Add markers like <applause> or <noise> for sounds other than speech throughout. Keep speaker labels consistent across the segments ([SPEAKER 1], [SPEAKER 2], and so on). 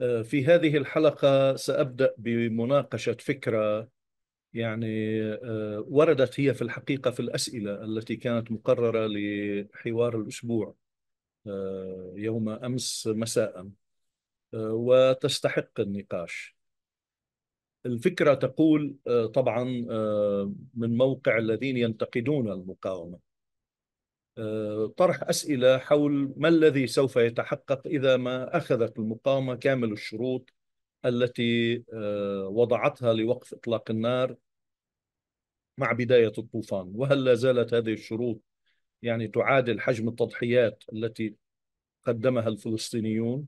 [SPEAKER 1] آه، في هذه الحلقة سأبدأ بمناقشة فكرة يعني آه، وردت هي في الحقيقة في الأسئلة التي كانت مقررة لحوار الأسبوع آه، يوم أمس مساء وتستحق النقاش الفكرة تقول طبعا من موقع الذين ينتقدون المقاومة آه، طرح أسئلة حول ما الذي سوف يتحقق إذا ما أخذت المقاومة كامل الشروط التي آه، وضعتها لوقف إطلاق النار مع بداية الطوفان وهل لا زالت هذه الشروط يعني تعادل حجم التضحيات التي قدمها الفلسطينيون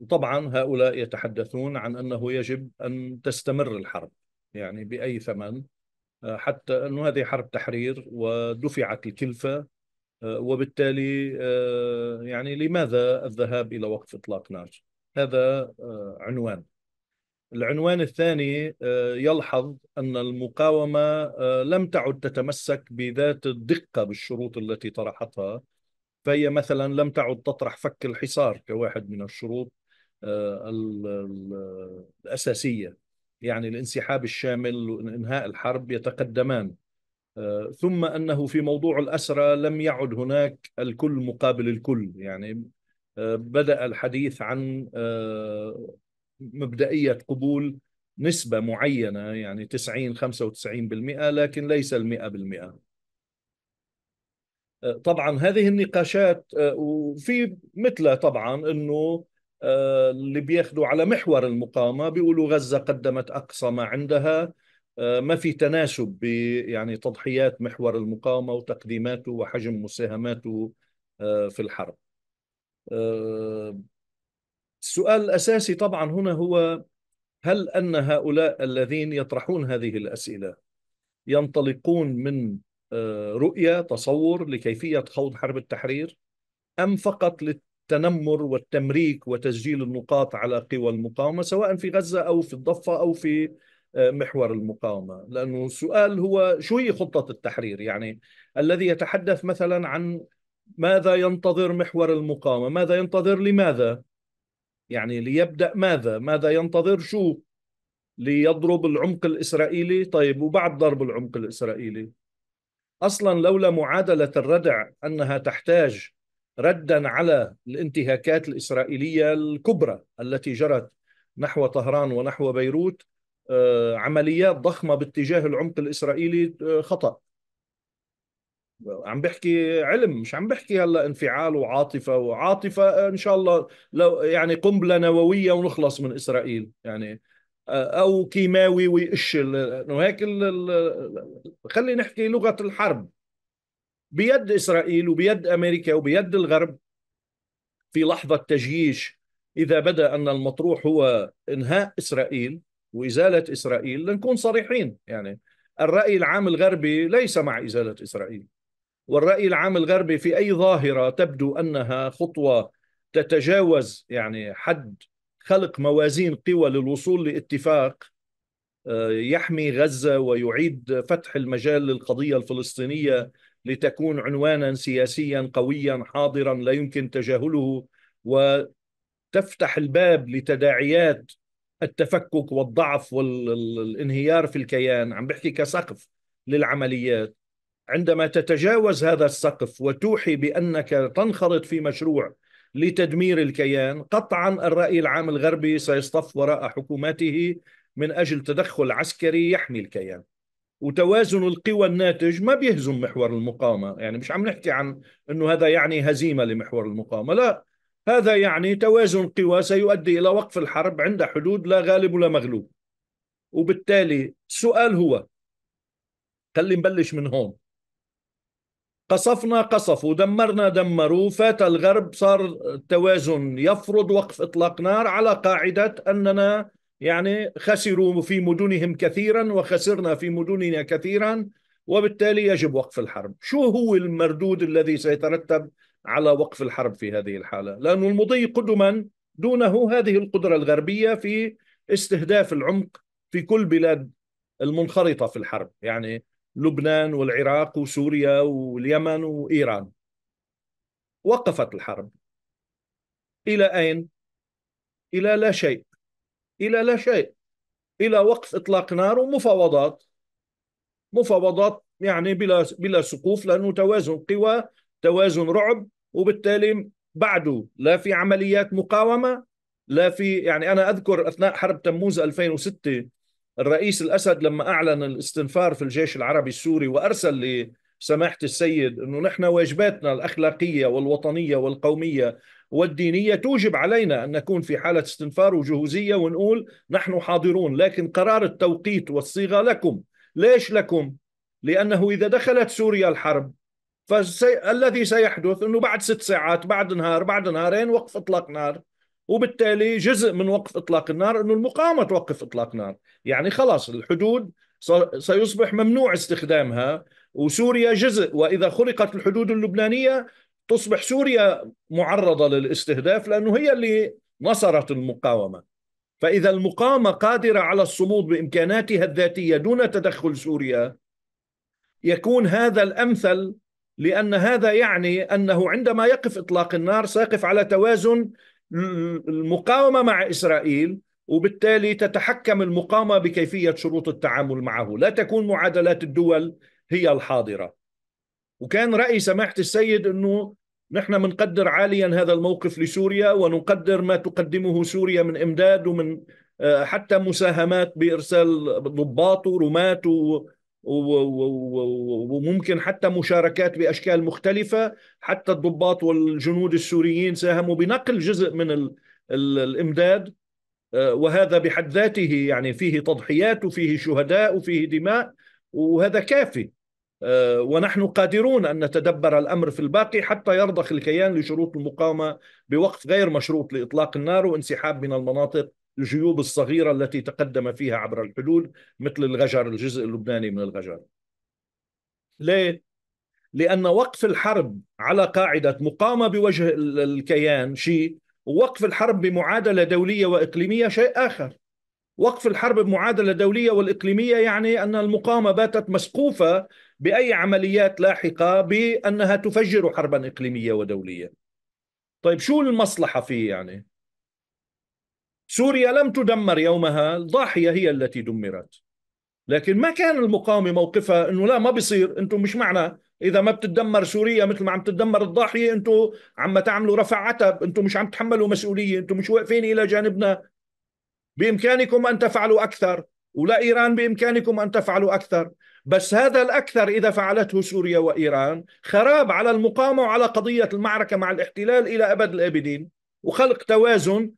[SPEAKER 1] وطبعا آه، هؤلاء يتحدثون عن أنه يجب أن تستمر الحرب يعني بأي ثمن آه، حتى انه هذه حرب تحرير ودفعت الكلفه آه، وبالتالي آه، يعني لماذا الذهاب الى وقف اطلاق نار؟ هذا عنوان. العنوان الثاني يلحظ ان المقاومه لم تعد تتمسك بذات الدقه بالشروط التي طرحتها فهي مثلا لم تعد تطرح فك الحصار كواحد من الشروط الاساسيه يعني الانسحاب الشامل وانهاء الحرب يتقدمان آه، ثم انه في موضوع الاسرى لم يعد هناك الكل مقابل الكل يعني آه، بدا الحديث عن آه، مبدئيه قبول نسبه معينه يعني 90 95% لكن ليس ال 100% طبعا هذه النقاشات وفي مثلها طبعا انه اللي بياخذوا على محور المقاومه بيقولوا غزة قدمت أقصى ما عندها آه، ما في تناسب ب يعني تضحيات محور المقاومة وتقديماته وحجم مساهماته آه، في الحرب آه، السؤال الأساسي طبعا هنا هو هل أن هؤلاء الذين يطرحون هذه الأسئلة ينطلقون من رؤية تصور لكيفية خوض حرب التحرير أم فقط لل التنمر والتمريك وتسجيل النقاط على قوى المقاومة سواء في غزة أو في الضفة أو في آه، محور المقاومة لأنه السؤال هو شو هي خطة التحرير يعني الذي يتحدث مثلا عن ماذا ينتظر محور المقاومة ماذا ينتظر لماذا يعني ليبدأ ماذا ماذا ينتظر شو ليضرب العمق الإسرائيلي طيب وبعد ضرب العمق الإسرائيلي أصلا لولا معادلة الردع أنها تحتاج ردا على الانتهاكات الاسرائيليه الكبرى التي جرت نحو طهران ونحو بيروت آه، عمليات ضخمه باتجاه العمق الاسرائيلي آه، خطا عم بحكي علم مش عم بحكي هلا انفعال وعاطفه وعاطفه آه، ان شاء الله لو يعني قنبله نوويه ونخلص من اسرائيل يعني او كيماوي ويقش انه هيك خلي نحكي لغه الحرب بيد إسرائيل وبيد أمريكا وبيد الغرب في لحظة تجييش إذا بدا أن المطروح هو إنهاء إسرائيل وإزالة إسرائيل لنكون صريحين يعني الرأي العام الغربي ليس مع إزالة إسرائيل والرأي العام الغربي في أي ظاهرة تبدو أنها خطوة تتجاوز يعني حد خلق موازين قوى للوصول لاتفاق آه، يحمي غزة ويعيد فتح المجال للقضية الفلسطينية لتكون عنوانا سياسيا قويا حاضرا لا يمكن تجاهله وتفتح الباب لتداعيات التفكك والضعف والانهيار في الكيان عم بحكي كسقف للعمليات عندما تتجاوز هذا السقف وتوحي بانك تنخرط في مشروع لتدمير الكيان قطعا الراي العام الغربي سيصطف وراء حكوماته من اجل تدخل عسكري يحمي الكيان وتوازن القوى الناتج ما بيهزم محور المقاومه يعني مش عم نحكي عن انه هذا يعني هزيمه لمحور المقاومه لا هذا يعني توازن قوى سيؤدي الى وقف الحرب عند حدود لا غالب ولا مغلوب وبالتالي السؤال هو خلي نبلش من هون قصفنا قصفوا دمرنا دمروا فات الغرب صار التوازن يفرض وقف اطلاق نار على قاعده اننا يعني خسروا في مدنهم كثيرا وخسرنا في مدننا كثيرا وبالتالي يجب وقف الحرب شو هو المردود الذي سيترتب على وقف الحرب في هذه الحالة لأن المضي قدما دونه هذه القدرة الغربية في استهداف العمق في كل بلاد المنخرطة في الحرب يعني لبنان والعراق وسوريا واليمن وإيران وقفت الحرب إلى أين؟ إلى لا شيء إلى لا شيء إلى وقف إطلاق نار ومفاوضات مفاوضات يعني بلا بلا سقوف لأنه توازن قوى توازن رعب وبالتالي بعده لا في عمليات مقاومة لا في يعني أنا أذكر أثناء حرب تموز 2006 الرئيس الأسد لما أعلن الاستنفار في الجيش العربي السوري وأرسل لسماحه السيد أنه نحن واجباتنا الأخلاقية والوطنية والقومية والدينية توجب علينا أن نكون في حالة استنفار وجهوزية ونقول نحن حاضرون لكن قرار التوقيت والصيغة لكم ليش لكم؟ لأنه إذا دخلت سوريا الحرب فالذي سيحدث أنه بعد ست ساعات بعد نهار بعد نهارين وقف إطلاق نار وبالتالي جزء من وقف إطلاق النار أنه المقاومة توقف إطلاق نار يعني خلاص الحدود سيصبح ممنوع استخدامها وسوريا جزء واذا خلقت الحدود اللبنانيه تصبح سوريا معرضه للاستهداف لانه هي اللي نصرت المقاومه فاذا المقاومه قادره على الصمود بامكاناتها الذاتيه دون تدخل سوريا يكون هذا الامثل لان هذا يعني انه عندما يقف اطلاق النار سيقف على توازن المقاومه مع اسرائيل وبالتالي تتحكم المقاومه بكيفيه شروط التعامل معه، لا تكون معادلات الدول هي الحاضره. وكان رأي سماحة السيد أنه نحن بنقدر عاليا هذا الموقف لسوريا ونقدر ما تقدمه سوريا من إمداد ومن آه، حتى مساهمات بإرسال ضباط ورمات وممكن حتى مشاركات بأشكال مختلفة حتى الضباط والجنود السوريين ساهموا بنقل جزء من الإمداد آه، وهذا بحد ذاته يعني فيه تضحيات وفيه شهداء وفيه دماء وهذا كافي آه، ونحن قادرون أن نتدبر الأمر في الباقي حتى يرضخ الكيان لشروط المقاومة بوقت غير مشروط لإطلاق النار وانسحاب من المناطق الجيوب الصغيرة التي تقدم فيها عبر الحدود مثل الغجر الجزء اللبناني من الغجر ليه؟ لأن وقف الحرب على قاعدة مقاومة بوجه الكيان شيء ووقف الحرب بمعادلة دولية وإقليمية شيء آخر وقف الحرب بمعادلة دولية والإقليمية يعني أن المقاومة باتت مسقوفة باي عمليات لاحقه بانها تفجر حربا اقليميه ودوليه. طيب شو المصلحه فيه يعني؟ سوريا لم تدمر يومها، الضاحيه هي التي دمرت. لكن ما كان المقاومه موقفها انه لا ما بيصير انتم مش معنا اذا ما بتتدمر سوريا مثل ما عم تتدمر الضاحيه انتم عم تعملوا رفع عتب، انتم مش عم تحملوا مسؤوليه، انتم مش واقفين الى جانبنا. بامكانكم ان تفعلوا اكثر، ولا ايران بامكانكم ان تفعلوا اكثر بس هذا الأكثر إذا فعلته سوريا وإيران خراب على المقاومة وعلى قضية المعركة مع الاحتلال إلى أبد الآبدين وخلق توازن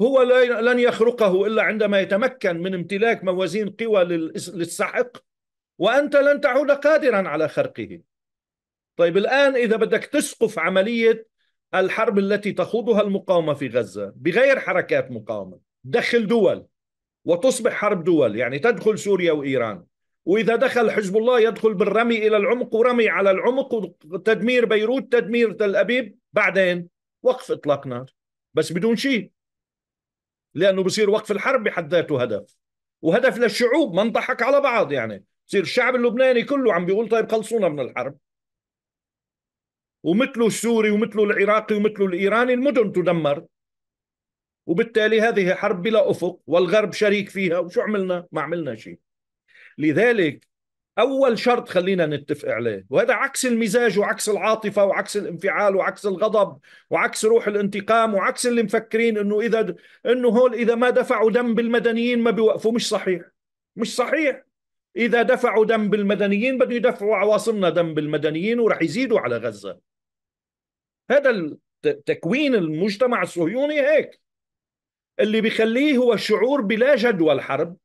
[SPEAKER 1] هو لن يخرقه إلا عندما يتمكن من امتلاك موازين قوى للسحق وأنت لن تعود قادرا على خرقه طيب الآن إذا بدك تسقف عملية الحرب التي تخوضها المقاومة في غزة بغير حركات مقاومة دخل دول وتصبح حرب دول يعني تدخل سوريا وإيران وإذا دخل حزب الله يدخل بالرمي إلى العمق ورمي على العمق وتدمير بيروت تدمير تل أبيب بعدين وقف إطلاق نار بس بدون شيء لأنه بصير وقف الحرب بحد ذاته هدف وهدف للشعوب ما نضحك على بعض يعني بصير الشعب اللبناني كله عم بيقول طيب خلصونا من الحرب ومثله السوري ومثله العراقي ومثله الإيراني المدن تدمر وبالتالي هذه حرب بلا أفق والغرب شريك فيها وشو عملنا ما عملنا شيء لذلك اول شرط خلينا نتفق عليه وهذا عكس المزاج وعكس العاطفه وعكس الانفعال وعكس الغضب وعكس روح الانتقام وعكس اللي مفكرين انه اذا انه هول اذا ما دفعوا دم بالمدنيين ما بيوقفوا مش صحيح مش صحيح اذا دفعوا دم بالمدنيين بده يدفعوا عواصمنا دم بالمدنيين ورح يزيدوا على غزه هذا تكوين المجتمع الصهيوني هيك اللي بيخليه هو الشعور بلا جدوى الحرب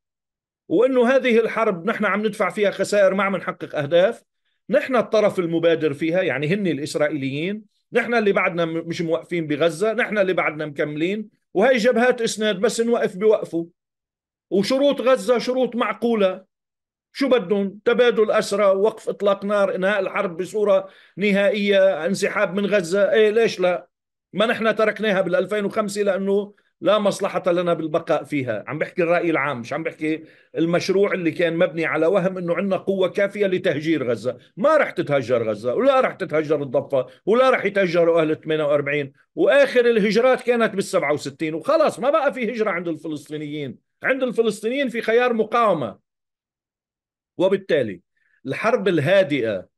[SPEAKER 1] وانه هذه الحرب نحن عم ندفع فيها خسائر ما عم نحقق اهداف نحن الطرف المبادر فيها يعني هن الاسرائيليين نحن اللي بعدنا مش موقفين بغزه نحن اللي بعدنا مكملين وهي جبهات اسناد بس نوقف بوقفه وشروط غزه شروط معقوله شو بدهم تبادل اسرى وقف اطلاق نار انهاء الحرب بصوره نهائيه انسحاب من غزه ايه ليش لا ما نحن تركناها بال2005 لانه لا مصلحة لنا بالبقاء فيها عم بحكي الرأي العام مش عم بحكي المشروع اللي كان مبني على وهم أنه عندنا قوة كافية لتهجير غزة ما رح تتهجر غزة ولا رح تتهجر الضفة ولا رح يتهجروا أهل 48 وآخر الهجرات كانت بال 67 وخلاص ما بقى في هجرة عند الفلسطينيين عند الفلسطينيين في خيار مقاومة وبالتالي الحرب الهادئة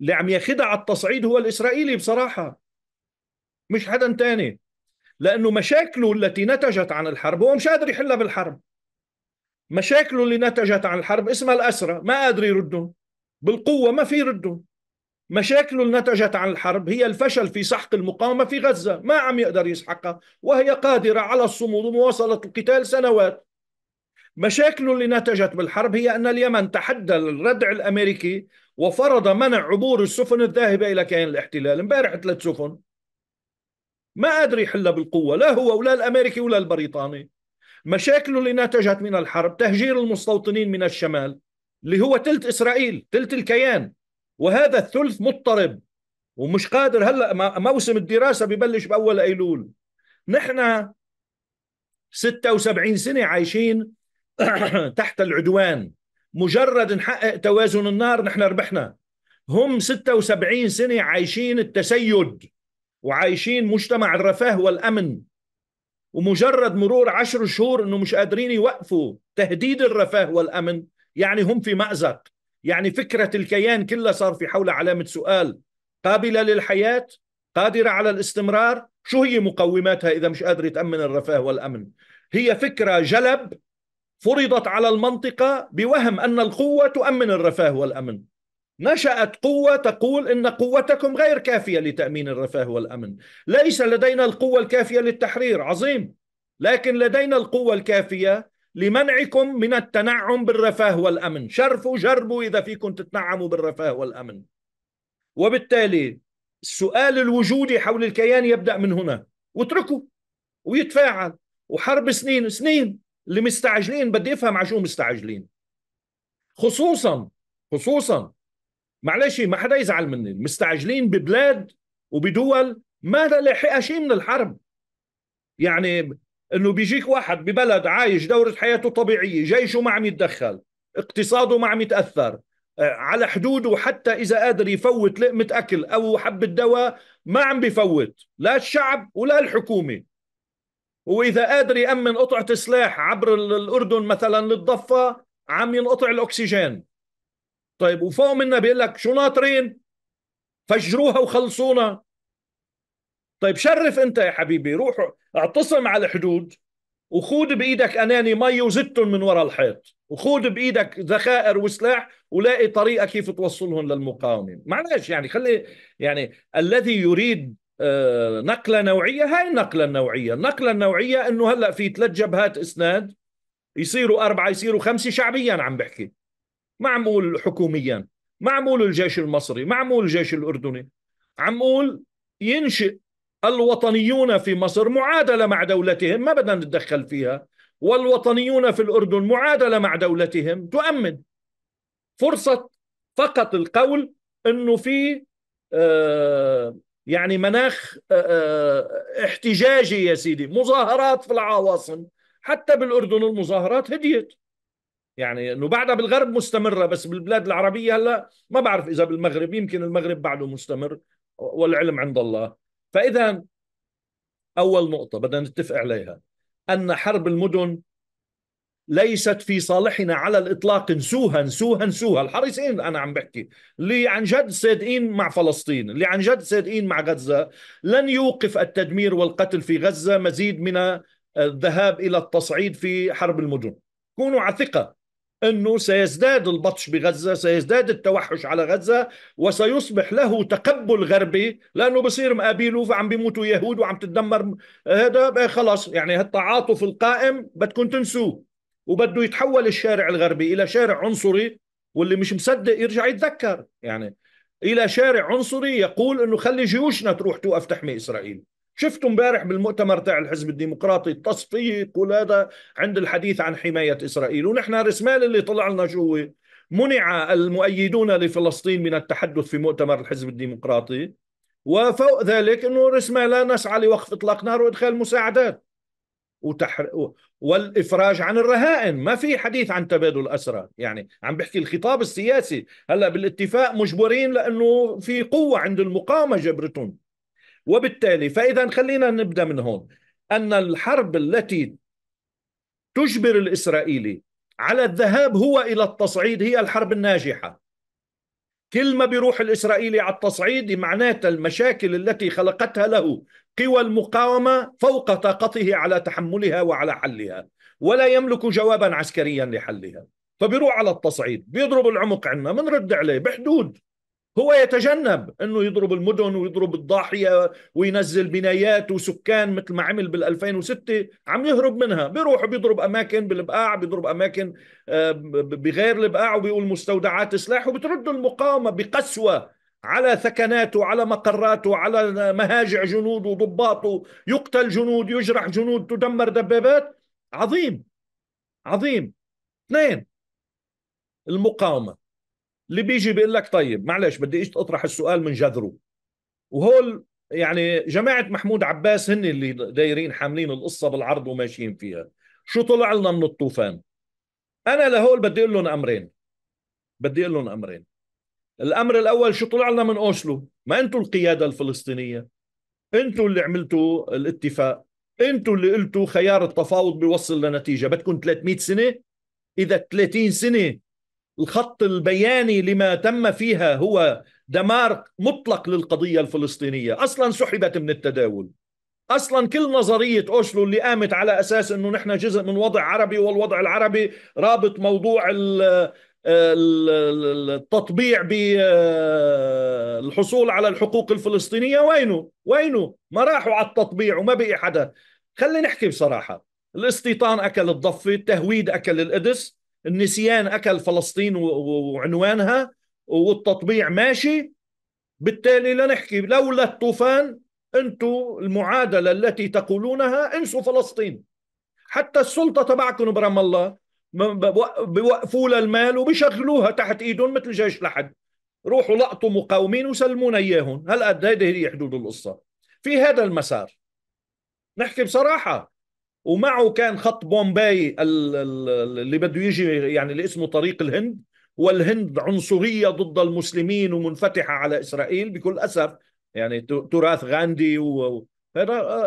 [SPEAKER 1] اللي عم ياخدها على التصعيد هو الإسرائيلي بصراحة مش حدا تاني لأنه مشاكله التي نتجت عن الحرب هو مش قادر يحلها بالحرب مشاكله اللي نتجت عن الحرب اسمها الأسرة ما قادر يردهم بالقوة ما في يردهم مشاكله اللي نتجت عن الحرب هي الفشل في سحق المقاومة في غزة ما عم يقدر يسحقها وهي قادرة على الصمود ومواصلة القتال سنوات مشاكله اللي نتجت بالحرب هي أن اليمن تحدى الردع الأمريكي وفرض منع عبور السفن الذاهبة إلى كيان الاحتلال امبارح ثلاث سفن ما قادر يحلها بالقوة لا هو ولا الأمريكي ولا البريطاني مشاكله اللي نتجت من الحرب تهجير المستوطنين من الشمال اللي هو تلت إسرائيل تلت الكيان وهذا الثلث مضطرب ومش قادر هلا موسم الدراسه ببلش باول ايلول نحن 76 سنه عايشين <clears throat> تحت العدوان مجرد نحقق توازن النار نحن ربحنا هم 76 سنه عايشين التسيد وعايشين مجتمع الرفاه والامن ومجرد مرور عشر شهور انه مش قادرين يوقفوا تهديد الرفاه والامن يعني هم في مازق يعني فكره الكيان كلها صار في حول علامه سؤال قابله للحياه قادره على الاستمرار شو هي مقوماتها اذا مش قادره تامن الرفاه والامن هي فكره جلب فرضت على المنطقه بوهم ان القوه تؤمن الرفاه والامن نشأت قوة تقول إن قوتكم غير كافية لتأمين الرفاه والأمن ليس لدينا القوة الكافية للتحرير عظيم لكن لدينا القوة الكافية لمنعكم من التنعم بالرفاه والأمن شرفوا جربوا إذا فيكم تتنعموا بالرفاه والأمن وبالتالي السؤال الوجودي حول الكيان يبدأ من هنا واتركوا ويتفاعل وحرب سنين سنين اللي مستعجلين بدي افهم على شو مستعجلين خصوصا خصوصا معلش ما حدا يزعل مني مستعجلين ببلاد وبدول ما لاحقها شيء من الحرب يعني انه بيجيك واحد ببلد عايش دورة حياته طبيعية جيشه ما عم يتدخل اقتصاده ما عم يتأثر آه، على حدوده حتى إذا قادر يفوت لقمة أكل أو حبة دواء ما عم بفوت لا الشعب ولا الحكومة وإذا قادر يأمن قطعة سلاح عبر الأردن مثلا للضفة عم ينقطع الأكسجين طيب وفوق منا بيقول لك شو ناطرين فجروها وخلصونا طيب شرف انت يا حبيبي روح اعتصم على الحدود وخود بايدك اناني مي وزتهم من وراء الحيط وخود بايدك ذخائر وسلاح ولاقي طريقه كيف توصلهم للمقاومه معلش يعني خلي يعني الذي يريد آه، نقلة نوعية هاي النقلة النوعية النقلة النوعية انه هلأ في ثلاث جبهات اسناد يصيروا أربعة يصيروا خمسة شعبيا عم بحكي معمول حكوميا معمول الجيش المصري معمول الجيش الأردني عمول ينشئ الوطنيون في مصر معادلة مع دولتهم ما بدنا نتدخل فيها والوطنيون في الأردن معادلة مع دولتهم تؤمن فرصة فقط القول أنه في آه، يعني مناخ آه، آه، احتجاجي يا سيدي مظاهرات في العواصم حتى بالأردن المظاهرات هديت يعني انه بعدها بالغرب مستمره بس بالبلاد العربيه هلا ما بعرف اذا بالمغرب يمكن المغرب بعده مستمر والعلم عند الله فاذا اول نقطه بدنا نتفق عليها ان حرب المدن ليست في صالحنا على الاطلاق نسوها نسوها نسوها الحريصين انا عم بحكي اللي عن جد صادقين مع فلسطين اللي عن جد صادقين مع غزه لن يوقف التدمير والقتل في غزه مزيد من الذهاب الى التصعيد في حرب المدن كونوا على ثقه انه سيزداد البطش بغزه، سيزداد التوحش على غزه وسيصبح له تقبل غربي لانه بصير مقابيله فعم بيموتوا يهود وعم تتدمر هذا خلاص يعني هالتعاطف القائم بدكم تنسوه وبده يتحول الشارع الغربي الى شارع عنصري واللي مش مصدق يرجع يتذكر يعني الى شارع عنصري يقول انه خلي جيوشنا تروح توقف تحمي اسرائيل شفتوا امبارح بالمؤتمر تاع الحزب الديمقراطي التصفيق وهذا عند الحديث عن حمايه اسرائيل ونحن رسمال اللي طلع لنا شو هو منع المؤيدون لفلسطين من التحدث في مؤتمر الحزب الديمقراطي وفوق ذلك انه رسمال نسعى لوقف اطلاق نار وادخال مساعدات وتحر... والافراج عن الرهائن ما في حديث عن تبادل اسرى يعني عم بحكي الخطاب السياسي هلا بالاتفاق مجبرين لانه في قوه عند المقاومه جبرتهم وبالتالي فإذا خلينا نبدأ من هون أن الحرب التي تجبر الإسرائيلي على الذهاب هو إلى التصعيد هي الحرب الناجحة كل ما بيروح الإسرائيلي على التصعيد معناتها المشاكل التي خلقتها له قوى المقاومة فوق طاقته على تحملها وعلى حلها ولا يملك جوابا عسكريا لحلها فبيروح على التصعيد بيضرب العمق عنا بنرد عليه بحدود هو يتجنب انه يضرب المدن ويضرب الضاحيه وينزل بنايات وسكان مثل ما عمل بال 2006 عم يهرب منها بيروح بيضرب اماكن بالبقاع آه، بيضرب اماكن بغير البقاع وبيقول مستودعات سلاح وبترد المقاومه بقسوه على ثكناته على مقراته على مهاجع جنوده وضباطه يقتل جنود يجرح جنود تدمر دبابات عظيم عظيم اثنين المقاومه اللي بيجي بيقول لك طيب معلش بدي اجي اطرح السؤال من جذره وهول يعني جماعه محمود عباس هن اللي دايرين حاملين القصه بالعرض وماشيين فيها شو طلع لنا من الطوفان انا لهول بدي اقول لهم امرين بدي اقول لهم امرين الامر الاول شو طلع لنا من اوسلو ما انتم القياده الفلسطينيه انتم اللي عملتوا الاتفاق انتم اللي قلتوا خيار التفاوض بيوصل لنتيجه بدكم 300 سنه اذا 30 سنه الخط البياني لما تم فيها هو دمار مطلق للقضية الفلسطينية أصلا سحبت من التداول اصلا كل نظريه اوشلو اللي قامت على اساس انه نحن جزء من وضع عربي والوضع العربي رابط موضوع التطبيع بالحصول على الحقوق الفلسطينيه وينه؟ وينه؟ ما راحوا على التطبيع وما بقي حدا خلينا نحكي بصراحه الاستيطان اكل الضفه التهويد اكل القدس النسيان اكل فلسطين وعنوانها والتطبيع ماشي بالتالي لا نحكي لولا الطوفان انتم المعادله التي تقولونها انسوا فلسطين حتى السلطه تبعكم برام الله بوقفوا لها المال وبشغلوها تحت ايدهم مثل جيش لحد روحوا لقطوا مقاومين وسلمونا اياهم هلا هيدي هي حدود القصه في هذا المسار نحكي بصراحه ومعه كان خط بومباي اللي بده يجي يعني اللي اسمه طريق الهند والهند عنصرية ضد المسلمين ومنفتحة على إسرائيل بكل أسف يعني تراث غاندي وهذا آه،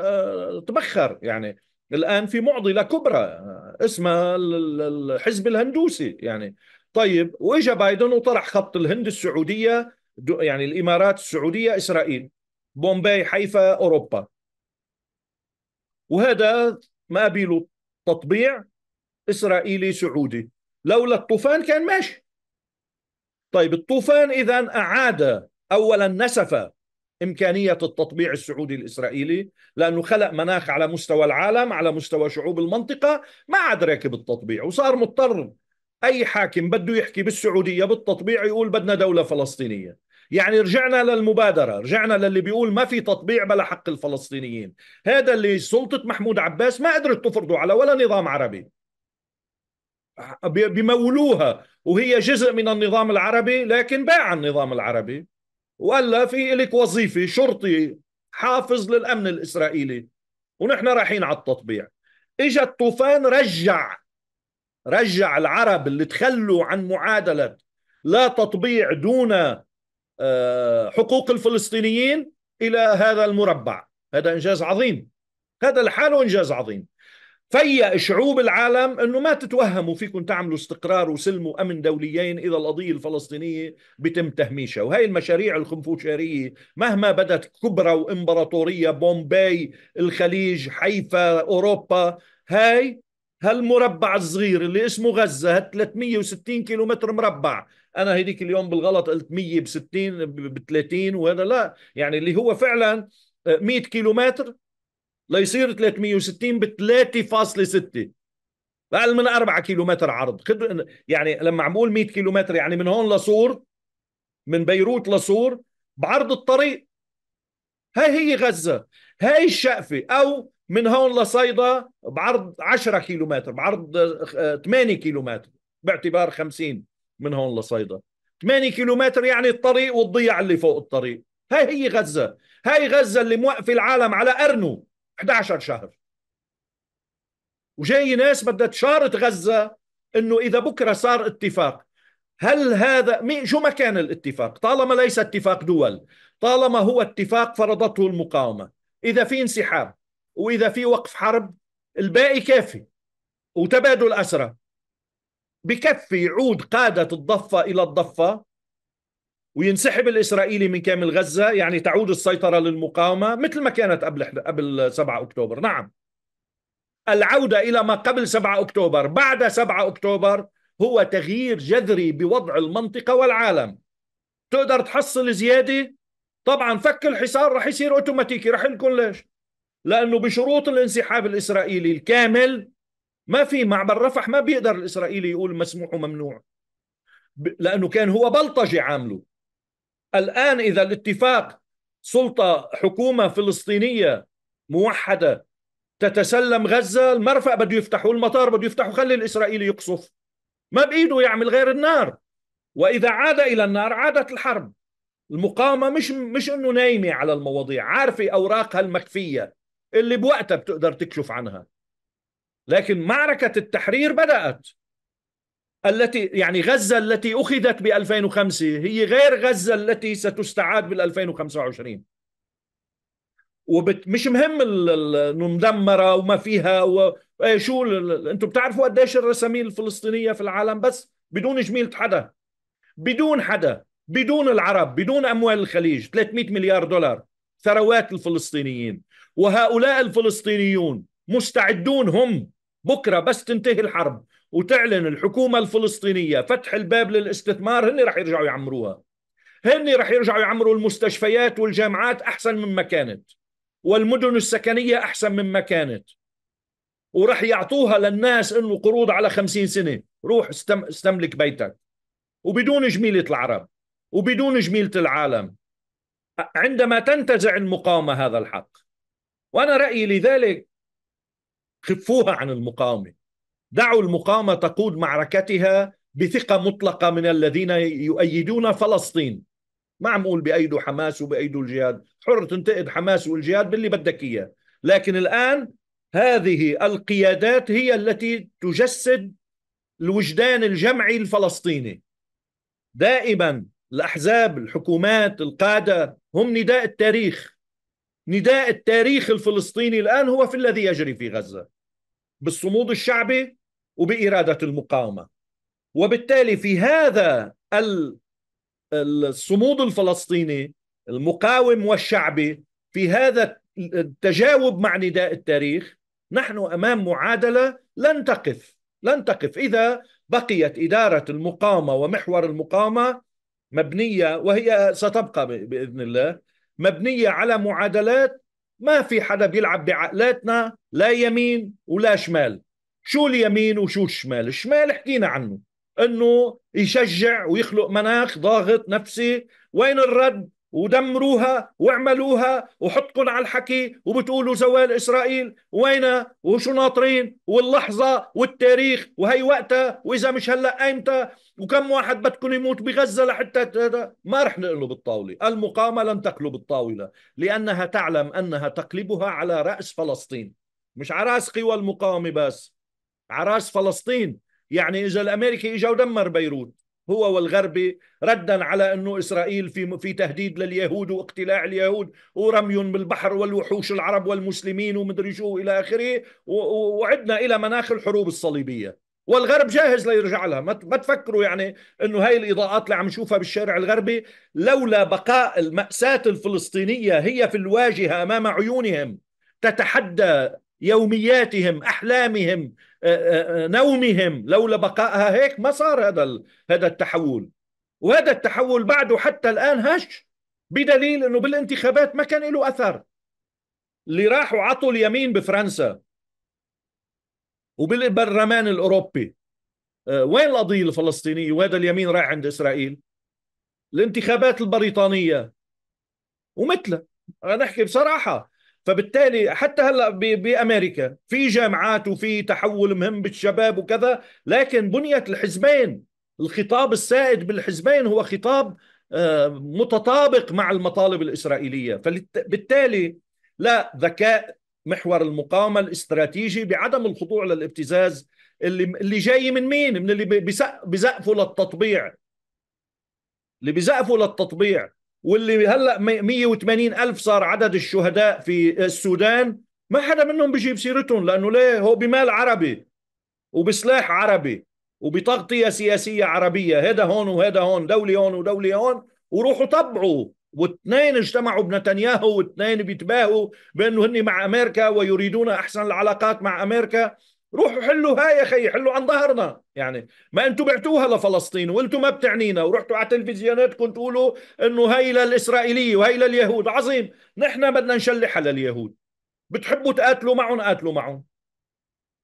[SPEAKER 1] آه، تبخر يعني الآن في معضلة كبرى آه، اسمها الحزب الهندوسي يعني طيب وإجا بايدن وطرح خط الهند السعودية يعني الإمارات السعودية إسرائيل بومباي حيفا أوروبا وهذا ما بيله تطبيع اسرائيلي سعودي لولا الطوفان كان ماشي طيب الطوفان اذا اعاد اولا نسف امكانيه التطبيع السعودي الاسرائيلي لانه خلق مناخ على مستوى العالم على مستوى شعوب المنطقه ما عاد راكب التطبيع وصار مضطر اي حاكم بده يحكي بالسعوديه بالتطبيع يقول بدنا دوله فلسطينيه يعني رجعنا للمبادرة رجعنا للي بيقول ما في تطبيع بلا حق الفلسطينيين هذا اللي سلطة محمود عباس ما قدرت تفرضه على ولا نظام عربي بمولوها وهي جزء من النظام العربي لكن باع النظام العربي وقال لها في لك وظيفة شرطي حافظ للأمن الإسرائيلي ونحن رايحين على التطبيع اجى الطوفان رجع رجع العرب اللي تخلوا عن معادلة لا تطبيع دون آه، حقوق الفلسطينيين الى هذا المربع هذا انجاز عظيم هذا لحاله انجاز عظيم فيا شعوب العالم انه ما تتوهموا فيكم تعملوا استقرار وسلم وامن دوليين اذا القضيه الفلسطينيه بتم تهميشها، وهي المشاريع الخنفوشاريه مهما بدت كبرى وامبراطوريه بومباي، الخليج، حيفا، اوروبا، هاي هالمربع الصغير اللي اسمه غزه 360 كيلومتر مربع انا هيديك اليوم بالغلط قلت 100 ب 60 ب 30 وهذا لا يعني اللي هو فعلا 100 آه، كيلومتر ليصير 360 ب 3.6 اقل من 4 كيلومتر عرض يعني لما عم بقول 100 كيلومتر يعني من هون لصور من بيروت لصور بعرض الطريق هاي هي غزه هاي الشقفه او من هون لصيدا بعرض 10 كيلومتر بعرض 8 آه، كيلومتر باعتبار 50 من هون لصيدا 8 كيلومتر يعني الطريق والضيع اللي فوق الطريق هاي هي غزة هاي غزة اللي موقفة العالم على أرنو 11 شهر وجاي ناس بدها تشارط غزة انه اذا بكرة صار اتفاق هل هذا مين شو ما كان الاتفاق طالما ليس اتفاق دول طالما هو اتفاق فرضته المقاومة إذا في انسحاب وإذا في وقف حرب الباقي كافي وتبادل أسرى بكفي يعود قادة الضفة إلى الضفة وينسحب الإسرائيلي من كامل غزة يعني تعود السيطرة للمقاومة مثل ما كانت قبل قبل 7 أكتوبر نعم العودة إلى ما قبل 7 أكتوبر بعد 7 أكتوبر هو تغيير جذري بوضع المنطقة والعالم تقدر تحصل زيادة طبعا فك الحصار رح يصير اوتوماتيكي رح نكون ليش لأنه بشروط الانسحاب الإسرائيلي الكامل ما في معبر رفح ما بيقدر الإسرائيلي يقول مسموح وممنوع لأنه كان هو بلطجي عامله الآن إذا الاتفاق سلطة حكومة فلسطينية موحدة تتسلم غزة المرفأ بده يفتحوا المطار بده يفتحوا خلي الإسرائيلي يقصف ما بإيده يعمل غير النار وإذا عاد إلى النار عادت الحرب المقاومة مش مش إنه نايمة على المواضيع عارفة أوراقها المكفيه اللي بوقتها بتقدر تكشف عنها لكن معركة التحرير بدأت التي يعني غزة التي أخذت ب 2005 هي غير غزة التي ستستعاد بال 2025 ومش مهم انه مدمره وما فيها و... إيه، شو انتم بتعرفوا قديش الرسامين الفلسطينيه في العالم بس بدون جميله حدا بدون حدا بدون العرب بدون اموال الخليج 300 مليار دولار ثروات الفلسطينيين وهؤلاء الفلسطينيون مستعدون هم بكره بس تنتهي الحرب وتعلن الحكومه الفلسطينيه فتح الباب للاستثمار هن رح يرجعوا يعمروها هن رح يرجعوا يعمروا المستشفيات والجامعات احسن مما كانت والمدن السكنيه احسن مما كانت ورح يعطوها للناس انه قروض على خمسين سنه روح استم... استملك بيتك وبدون جميله العرب وبدون جميله العالم عندما تنتزع المقاومه هذا الحق وانا رايي لذلك خفوها عن المقاومة دعوا المقاومة تقود معركتها بثقة مطلقة من الذين يؤيدون فلسطين ما عم أقول بأيدوا حماس وبأيدوا الجهاد حر تنتقد حماس والجهاد باللي بدك إياه لكن الآن هذه القيادات هي التي تجسد الوجدان الجمعي الفلسطيني دائما الأحزاب الحكومات القادة هم نداء التاريخ نداء التاريخ الفلسطيني الآن هو في الذي يجري في غزة بالصمود الشعبي وبإرادة المقاومة وبالتالي في هذا الصمود الفلسطيني المقاوم والشعبي في هذا التجاوب مع نداء التاريخ نحن امام معادله لن تقف لن تقف اذا بقيت اداره المقاومه ومحور المقاومه مبنيه وهي ستبقى باذن الله مبنية على معادلات ما في حدا بيلعب بعقلاتنا لا يمين ولا شمال شو اليمين وشو الشمال الشمال حكينا عنه انه يشجع ويخلق مناخ ضاغط نفسي وين الرد ودمروها واعملوها وحطكن على الحكي وبتقولوا زوال اسرائيل وين وشو ناطرين واللحظه والتاريخ وهي وقتها واذا مش هلا ايمتى وكم واحد بدكم يموت بغزة لحتى ما رح نقلب الطاوله، المقاومه لن تقلب الطاولة لأنها تعلم أنها تقلبها على رأس فلسطين مش على رأس قوى المقاومة بس على رأس فلسطين يعني إذا الأمريكي اجى ودمر بيروت هو والغربي ردا على انه اسرائيل في في تهديد لليهود واقتلاع اليهود ورمي بالبحر والوحوش العرب والمسلمين ومدري شو الى اخره وعدنا الى مناخ الحروب الصليبيه والغرب جاهز ليرجع لها ما تفكروا يعني انه هاي الاضاءات اللي عم نشوفها بالشارع الغربي لولا بقاء المأساة الفلسطينية هي في الواجهة امام عيونهم تتحدى يومياتهم احلامهم آه، آه، آه، نومهم لولا بقائها هيك ما صار هذا هذا التحول وهذا التحول بعده حتى الان هش بدليل انه بالانتخابات ما كان له اثر اللي راحوا عطوا اليمين بفرنسا وبالبرلمان الاوروبي آه، وين القضيه الفلسطينيه وهذا اليمين رايح عند اسرائيل الانتخابات البريطانيه ومثله نحكي بصراحه فبالتالي حتى هلا بامريكا في جامعات وفي تحول مهم بالشباب وكذا لكن بنيت الحزبين الخطاب السائد بالحزبين هو خطاب آه، متطابق مع المطالب الاسرائيليه فبالتالي لا ذكاء محور المقاومه الاستراتيجي بعدم الخضوع للابتزاز اللي اللي جاي من مين؟ من اللي بزقفوا للتطبيع اللي بزقفوا للتطبيع واللي هلا 180 الف صار عدد الشهداء في السودان ما حدا منهم بيجيب سيرتهم لانه ليه هو بمال عربي وبسلاح عربي وبتغطيه سياسيه عربيه هذا هون وهذا هون دوله هون ودوله هون وروحوا طبعوا واثنين اجتمعوا بنتنياهو واثنين بيتباهوا بانه هن مع امريكا ويريدون احسن العلاقات مع امريكا روحوا حلوا هاي يا خي حلوا عن ظهرنا يعني ما انتم بعتوها لفلسطين وانتم ما بتعنينا ورحتوا على تلفزيوناتكم تقولوا انه هي للاسرائيليه وهي لليهود عظيم نحن بدنا نشلحها لليهود بتحبوا تقاتلوا معهم قاتلوا معهم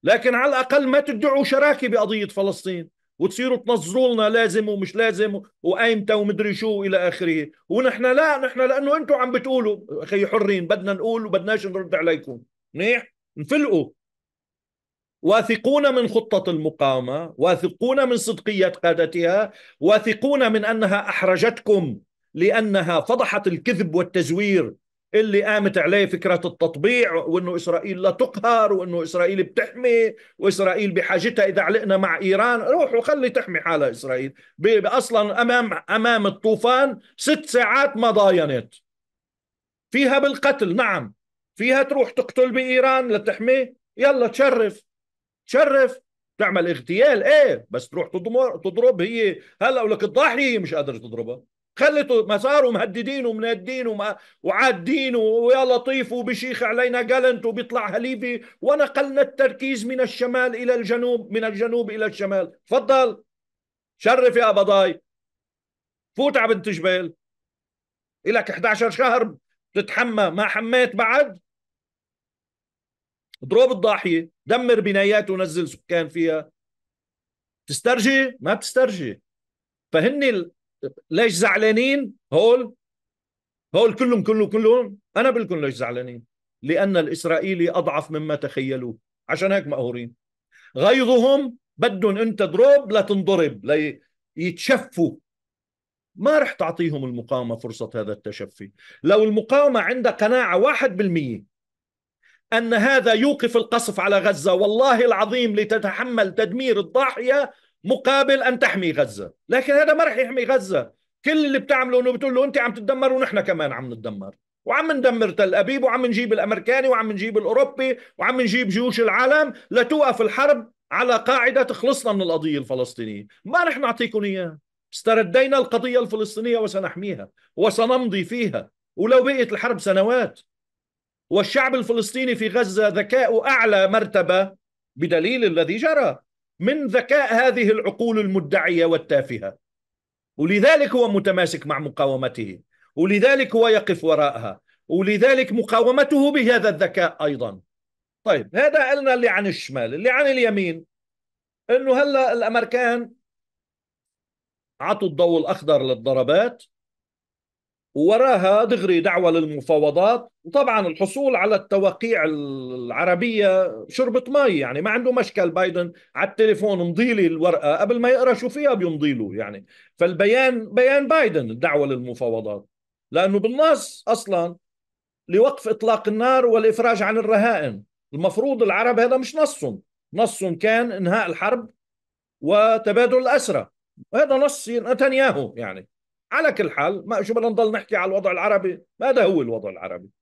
[SPEAKER 1] لكن على الاقل ما تدعوا شراكه بقضيه فلسطين وتصيروا تنظروا لنا لازم ومش لازم وايمتى ومدري شو الى اخره ونحن لا نحن لانه انتم عم بتقولوا اخي حرين بدنا نقول وبدناش نرد عليكم منيح نفلقوا واثقون من خطة المقاومة واثقون من صدقية قادتها واثقون من أنها أحرجتكم لأنها فضحت الكذب والتزوير اللي قامت عليه فكرة التطبيع وأنه إسرائيل لا تقهر وأنه إسرائيل بتحمي وإسرائيل بحاجتها إذا علقنا مع إيران روحوا خلي تحمي حالها إسرائيل أصلا أمام, أمام الطوفان ست ساعات ما ضاينت فيها بالقتل نعم فيها تروح تقتل بإيران لتحمي يلا تشرف تشرف تعمل اغتيال ايه بس تروح تضرب هي هلا ولك الضاحيه مش قادره تضربها خلته ما صاروا مهددين ومنادين وما وعادين ويا لطيف وبشيخ علينا جالنت وبيطلع هليبي ونقلنا التركيز من الشمال الى الجنوب من الجنوب الى الشمال تفضل شرف يا بضاي فوت على بنت جبال الك 11 شهر بتتحمى ما حميت بعد ضرب الضاحيه دمر بنايات ونزل سكان فيها تسترجي ما بتسترجي فهن ليش زعلانين هول هول كلهم كلهم كلهم انا بقول لكم ليش زعلانين لان الاسرائيلي اضعف مما تخيلوه عشان هيك مقهورين غيظهم بدهم انت تضرب لتنضرب ليتشفوا ما رح تعطيهم المقاومة فرصة هذا التشفي لو المقاومة عندها قناعة واحد بالمية أن هذا يوقف القصف على غزة والله العظيم لتتحمل تدمير الضاحية مقابل ان تحمي غزه لكن هذا ما راح يحمي غزه كل اللي بتعمله انه بتقول له انت عم تتدمر ونحن كمان عم نتدمر وعم ندمر تل ابيب وعم نجيب الامريكاني وعم نجيب الاوروبي وعم نجيب جيوش العالم لتوقف الحرب على قاعده تخلصنا من القضيه الفلسطينيه ما رح نعطيكم اياها استردينا القضيه الفلسطينيه وسنحميها وسنمضي فيها ولو بقيت الحرب سنوات والشعب الفلسطيني في غزه ذكاؤه اعلى مرتبه بدليل الذي جرى من ذكاء هذه العقول المدعيه والتافهه ولذلك هو متماسك مع مقاومته ولذلك هو يقف وراءها ولذلك مقاومته بهذا الذكاء ايضا طيب هذا قلنا اللي عن الشمال اللي عن اليمين انه هلا الامريكان عطوا الضوء الاخضر للضربات ووراها دغري دعوة للمفاوضات وطبعا الحصول على التوقيع العربية شربة مي يعني ما عنده مشكل بايدن على التليفون مضيلي الورقة قبل ما يقرأ شو فيها بيمضيله يعني فالبيان بيان بايدن الدعوة للمفاوضات لأنه بالنص أصلا لوقف إطلاق النار والإفراج عن الرهائن المفروض العرب هذا مش نصهم نصهم كان إنهاء الحرب وتبادل الأسرى هذا نص نتنياهو يعني على كل حال ما شو بدنا نضل نحكي على الوضع العربي هذا هو الوضع العربي